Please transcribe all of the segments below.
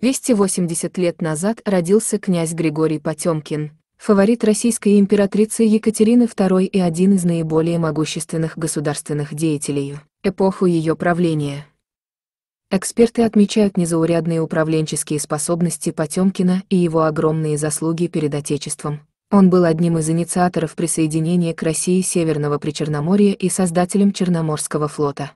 280 лет назад родился князь Григорий Потемкин, фаворит российской императрицы Екатерины II и один из наиболее могущественных государственных деятелей эпоху ее правления. Эксперты отмечают незаурядные управленческие способности Потемкина и его огромные заслуги перед Отечеством. Он был одним из инициаторов присоединения к России Северного Причерноморья и создателем Черноморского флота.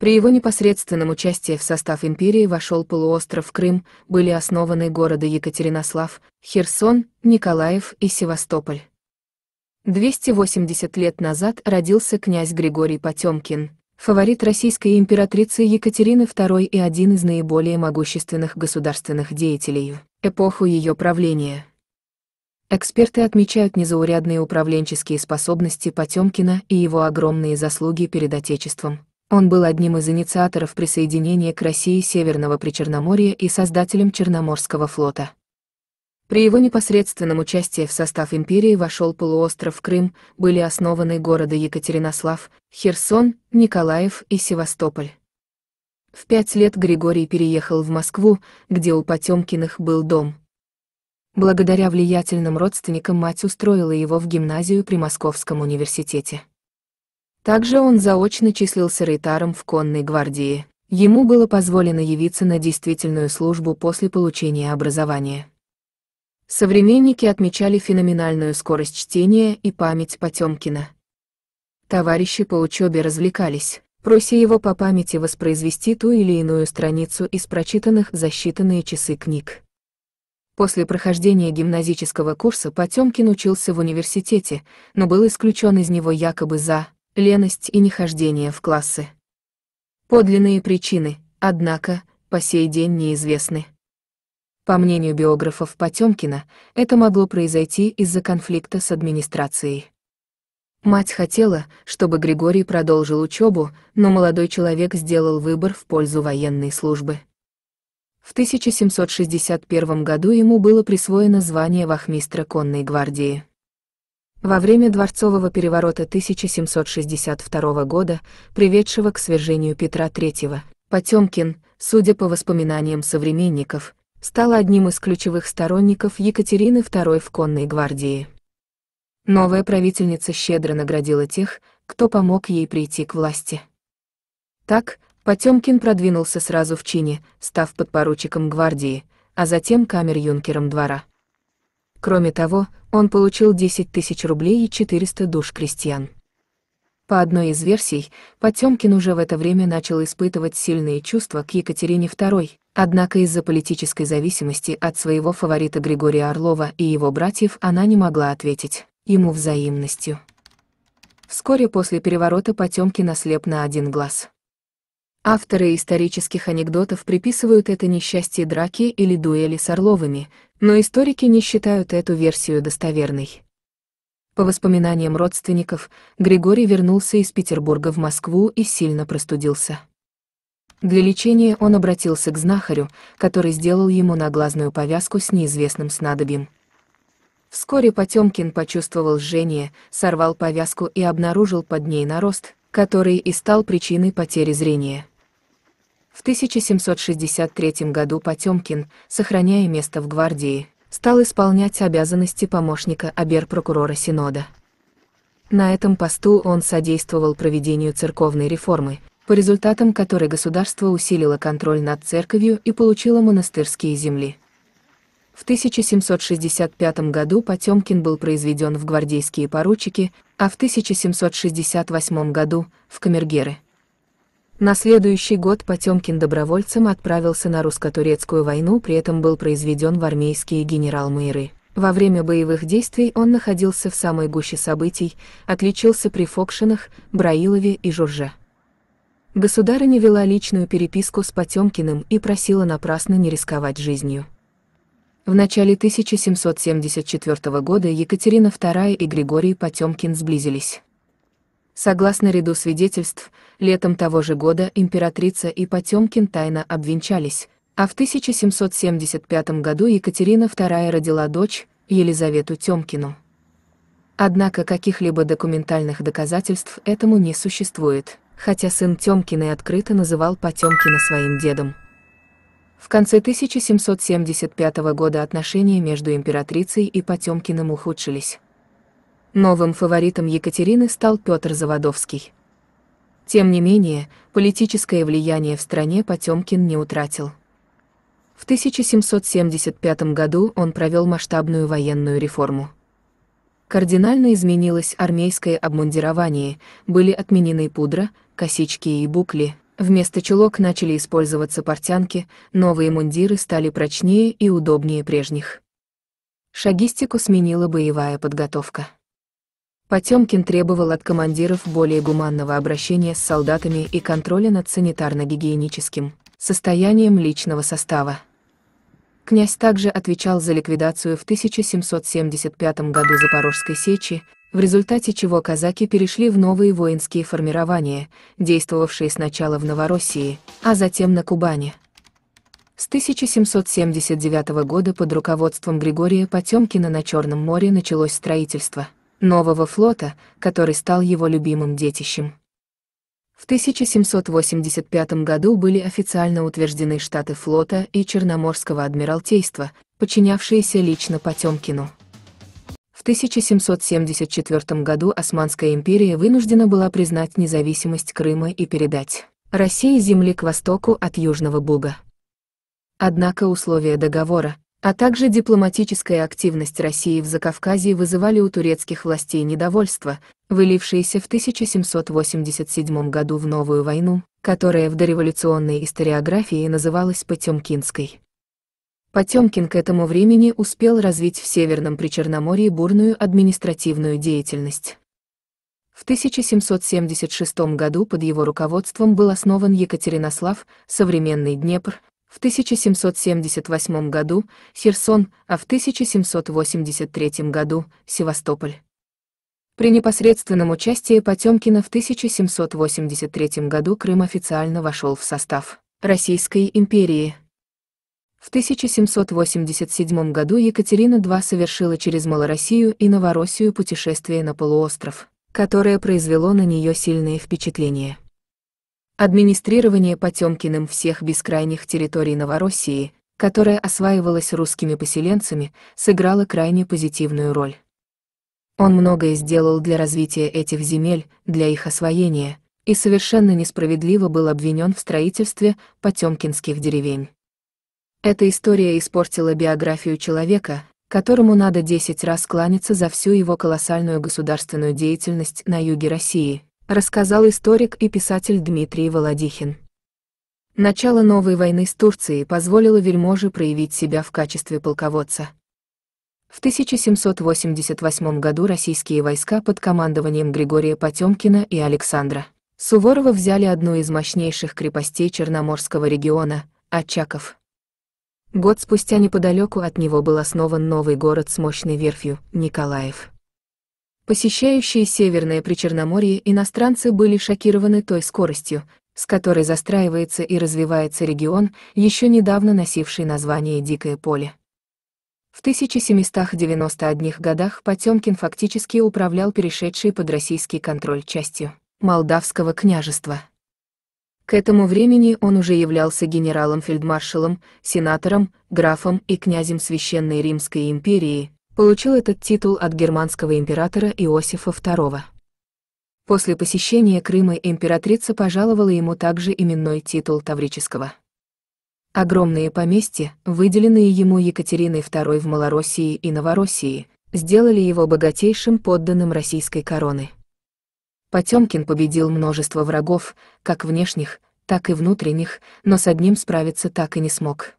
При его непосредственном участии в состав империи вошел полуостров Крым, были основаны города Екатеринослав, Херсон, Николаев и Севастополь. 280 лет назад родился князь Григорий Потемкин, фаворит российской императрицы Екатерины II и один из наиболее могущественных государственных деятелей эпоху ее правления. Эксперты отмечают незаурядные управленческие способности Потемкина и его огромные заслуги перед Отечеством, он был одним из инициаторов присоединения к России Северного Причерноморья и создателем Черноморского флота. При его непосредственном участии в состав империи вошел полуостров Крым, были основаны города Екатеринослав, Херсон, Николаев и Севастополь. В пять лет Григорий переехал в Москву, где у Потемкиных был дом. Благодаря влиятельным родственникам мать устроила его в гимназию при Московском университете. Также он заочно числился рейтаром в конной гвардии. Ему было позволено явиться на действительную службу после получения образования. Современники отмечали феноменальную скорость чтения и память Потемкина. Товарищи по учебе развлекались, прося его по памяти воспроизвести ту или иную страницу из прочитанных за считанные часы книг. После прохождения гимназического курса Потемкин учился в университете, но был исключен из него якобы за леность и нехождение в классы. Подлинные причины, однако, по сей день неизвестны. По мнению биографов Потемкина, это могло произойти из-за конфликта с администрацией. Мать хотела, чтобы Григорий продолжил учебу, но молодой человек сделал выбор в пользу военной службы. В 1761 году ему было присвоено звание вахмистра конной гвардии. Во время дворцового переворота 1762 года, приведшего к свержению Петра III, Потемкин, судя по воспоминаниям современников, стал одним из ключевых сторонников Екатерины II в конной гвардии. Новая правительница щедро наградила тех, кто помог ей прийти к власти. Так, Потемкин продвинулся сразу в чине, став подпоручиком гвардии, а затем камер-юнкером двора. Кроме того, он получил 10 тысяч рублей и 400 душ крестьян. По одной из версий, Потемкин уже в это время начал испытывать сильные чувства к Екатерине II, однако из-за политической зависимости от своего фаворита Григория Орлова и его братьев она не могла ответить ему взаимностью. Вскоре после переворота Потемкин ослеп на один глаз. Авторы исторических анекдотов приписывают это несчастье драки или дуэли с Орловыми, но историки не считают эту версию достоверной. По воспоминаниям родственников, Григорий вернулся из Петербурга в Москву и сильно простудился. Для лечения он обратился к знахарю, который сделал ему наглазную повязку с неизвестным снадобьем. Вскоре Потемкин почувствовал жжение, сорвал повязку и обнаружил под ней нарост, который и стал причиной потери зрения. В 1763 году Потемкин, сохраняя место в гвардии, стал исполнять обязанности помощника обер-прокурора Синода. На этом посту он содействовал проведению церковной реформы, по результатам которой государство усилило контроль над церковью и получило монастырские земли. В 1765 году Потемкин был произведен в гвардейские поручики, а в 1768 году – в камергеры – на следующий год Потемкин добровольцем отправился на русско-турецкую войну, при этом был произведен в армейские генерал-майоры. Во время боевых действий он находился в самой гуще событий, отличился при Фокшинах, Браилове и Журже. Государыня вела личную переписку с Потемкиным и просила напрасно не рисковать жизнью. В начале 1774 года Екатерина II и Григорий Потемкин сблизились. Согласно ряду свидетельств, летом того же года императрица и Потемкин тайно обвенчались, а в 1775 году Екатерина II родила дочь, Елизавету Тёмкину. Однако каких-либо документальных доказательств этому не существует, хотя сын Тёмкина открыто называл Потёмкина своим дедом. В конце 1775 года отношения между императрицей и Потёмкиным ухудшились. Новым фаворитом Екатерины стал Петр Заводовский. Тем не менее, политическое влияние в стране Потемкин не утратил. В 1775 году он провел масштабную военную реформу. Кардинально изменилось армейское обмундирование, были отменены пудра, косички и букли. Вместо чулок начали использоваться портянки, новые мундиры стали прочнее и удобнее прежних. Шагистику сменила боевая подготовка. Потемкин требовал от командиров более гуманного обращения с солдатами и контроля над санитарно-гигиеническим состоянием личного состава. Князь также отвечал за ликвидацию в 1775 году Запорожской сечи, в результате чего казаки перешли в новые воинские формирования, действовавшие сначала в Новороссии, а затем на Кубани. С 1779 года под руководством Григория Потемкина на Черном море началось строительство – нового флота, который стал его любимым детищем. В 1785 году были официально утверждены штаты флота и Черноморского адмиралтейства, подчинявшиеся лично Потемкину. В 1774 году Османская империя вынуждена была признать независимость Крыма и передать России земли к востоку от Южного Буга. Однако условия договора, а также дипломатическая активность России в Закавказье вызывали у турецких властей недовольство, вылившееся в 1787 году в новую войну, которая в дореволюционной историографии называлась Потемкинской. Потемкин к этому времени успел развить в Северном Причерноморье бурную административную деятельность. В 1776 году под его руководством был основан Екатеринослав, современный Днепр, в 1778 году – Херсон, а в 1783 году – Севастополь. При непосредственном участии Потемкина в 1783 году Крым официально вошел в состав Российской империи. В 1787 году Екатерина II совершила через Малороссию и Новороссию путешествие на полуостров, которое произвело на нее сильное впечатление. Администрирование Потемкиным всех бескрайних территорий Новороссии, которая осваивалась русскими поселенцами, сыграло крайне позитивную роль. Он многое сделал для развития этих земель, для их освоения, и совершенно несправедливо был обвинен в строительстве потемкинских деревень. Эта история испортила биографию человека, которому надо десять раз кланяться за всю его колоссальную государственную деятельность на юге России – рассказал историк и писатель Дмитрий Володихин. Начало новой войны с Турцией позволило вельможе проявить себя в качестве полководца. В 1788 году российские войска под командованием Григория Потемкина и Александра Суворова взяли одну из мощнейших крепостей Черноморского региона – Очаков. Год спустя неподалеку от него был основан новый город с мощной верфью – Николаев. Посещающие Северное Причерноморье иностранцы были шокированы той скоростью, с которой застраивается и развивается регион, еще недавно носивший название «Дикое поле». В 1791 годах Потемкин фактически управлял перешедшей под российский контроль частью Молдавского княжества. К этому времени он уже являлся генералом-фельдмаршалом, сенатором, графом и князем Священной Римской империи, получил этот титул от германского императора Иосифа II. После посещения Крыма императрица пожаловала ему также именной титул Таврического. Огромные поместья, выделенные ему Екатериной II в Малороссии и Новороссии, сделали его богатейшим подданным российской короны. Потемкин победил множество врагов, как внешних, так и внутренних, но с одним справиться так и не смог.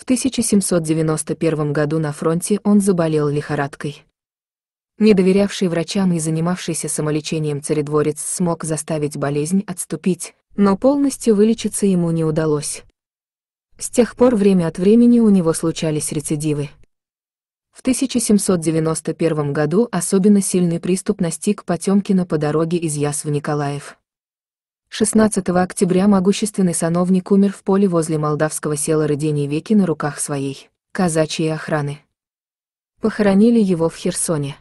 В 1791 году на фронте он заболел лихорадкой. Не доверявший врачам и занимавшийся самолечением царедворец смог заставить болезнь отступить, но полностью вылечиться ему не удалось. С тех пор время от времени у него случались рецидивы. В 1791 году особенно сильный приступ настиг Потемкина по дороге из Яс в Николаев. 16 октября могущественный сановник умер в поле возле молдавского села Рыдени веки на руках своей казачьей охраны. Похоронили его в Херсоне.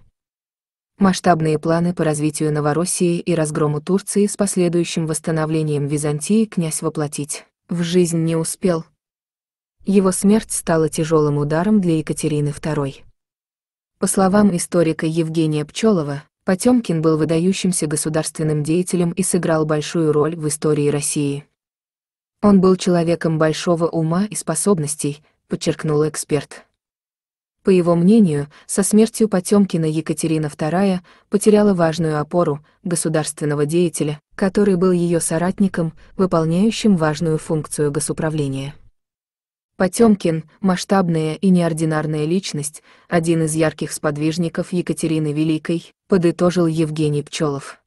Масштабные планы по развитию Новороссии и разгрому Турции с последующим восстановлением Византии князь воплотить в жизнь не успел. Его смерть стала тяжелым ударом для Екатерины II. По словам историка Евгения Пчелова, Потемкин был выдающимся государственным деятелем и сыграл большую роль в истории России. Он был человеком большого ума и способностей, подчеркнул эксперт. По его мнению, со смертью Потемкина Екатерина II потеряла важную опору государственного деятеля, который был ее соратником, выполняющим важную функцию госуправления. Потемкин, масштабная и неординарная личность, один из ярких сподвижников Екатерины Великой, подытожил Евгений Пчелов.